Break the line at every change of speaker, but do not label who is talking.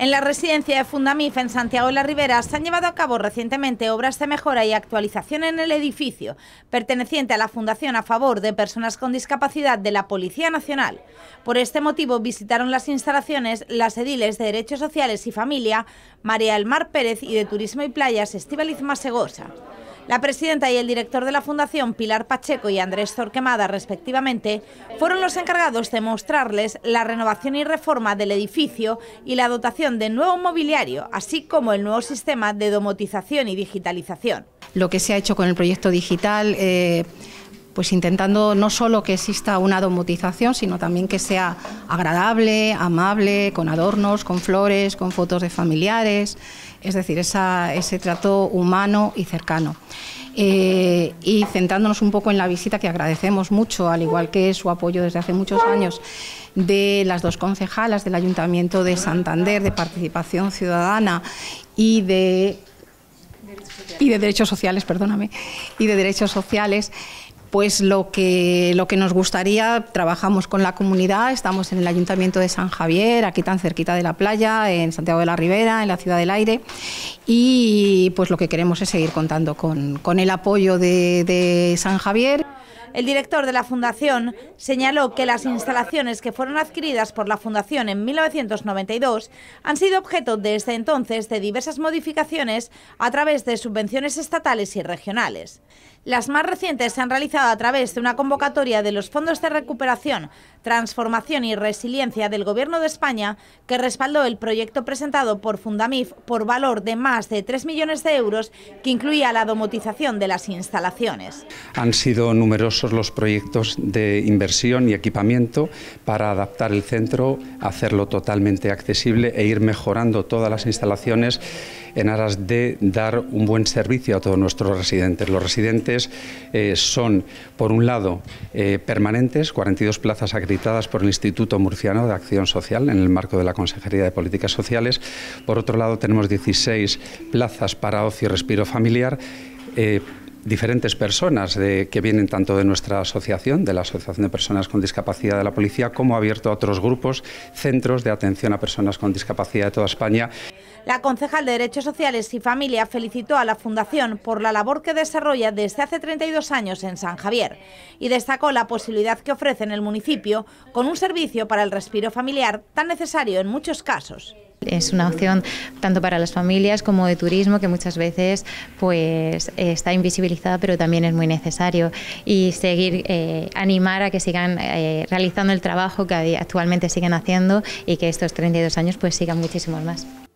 En la residencia de Fundamif en Santiago de la Ribera se han llevado a cabo recientemente obras de mejora y actualización en el edificio, perteneciente a la Fundación a favor de personas con discapacidad de la Policía Nacional. Por este motivo visitaron las instalaciones las ediles de Derechos Sociales y Familia, María Elmar Pérez y de Turismo y Playas, Estibaliz Masegosa. La presidenta y el director de la Fundación, Pilar Pacheco y Andrés Torquemada, respectivamente, fueron los encargados de mostrarles la renovación y reforma del edificio y la dotación de nuevo mobiliario, así como el nuevo sistema de domotización y digitalización.
Lo que se ha hecho con el proyecto digital... Eh, pues intentando no solo que exista una domotización, sino también que sea agradable, amable, con adornos, con flores, con fotos de familiares, es decir, ese trato humano y cercano. Eh, y centrándonos un poco en la visita que agradecemos mucho, al igual que su apoyo desde hace muchos años de las dos concejalas del Ayuntamiento de Santander de Participación Ciudadana y de y de derechos sociales, perdóname, y de derechos sociales, pues lo que, lo que nos gustaría, trabajamos con la comunidad, estamos en el Ayuntamiento de San Javier, aquí tan cerquita de la playa, en Santiago de la Ribera, en la Ciudad del Aire, y pues lo que queremos es seguir contando con, el apoyo de, de San Javier.
El director de la Fundación señaló que las instalaciones que fueron adquiridas por la Fundación en 1992 han sido objeto desde entonces de diversas modificaciones a través de subvenciones estatales y regionales. Las más recientes se han realizado a través de una convocatoria de los Fondos de Recuperación, Transformación y Resiliencia del Gobierno de España, que respaldó el proyecto presentado por Fundamif por valor de más de 3 millones de euros, que incluía la domotización de las instalaciones.
Han sido numerosos los proyectos de inversión y equipamiento para adaptar el centro, hacerlo totalmente accesible e ir mejorando todas las instalaciones en aras de dar un buen servicio a todos nuestros residentes. Los residentes eh, son, por un lado, eh, permanentes, 42 plazas acreditadas por el Instituto Murciano de Acción Social en el marco de la Consejería de Políticas Sociales. Por otro lado, tenemos 16 plazas para ocio y respiro familiar. Eh, diferentes personas que vienen tanto de nuestra asociación, de la Asociación de Personas con Discapacidad de la Policía, como ha abierto a otros grupos, centros de atención a personas con discapacidad de toda España.
La concejal de Derechos Sociales y Familia felicitó a la Fundación por la labor que desarrolla desde hace 32 años en San Javier y destacó la posibilidad que ofrece en el municipio con un servicio para el respiro familiar tan necesario en muchos casos.
Es una opción tanto para las familias como de turismo que muchas veces pues está invisibilizada pero también es muy necesario y seguir eh, animar a que sigan eh, realizando el trabajo que actualmente siguen haciendo y que estos 32 años pues sigan muchísimos más.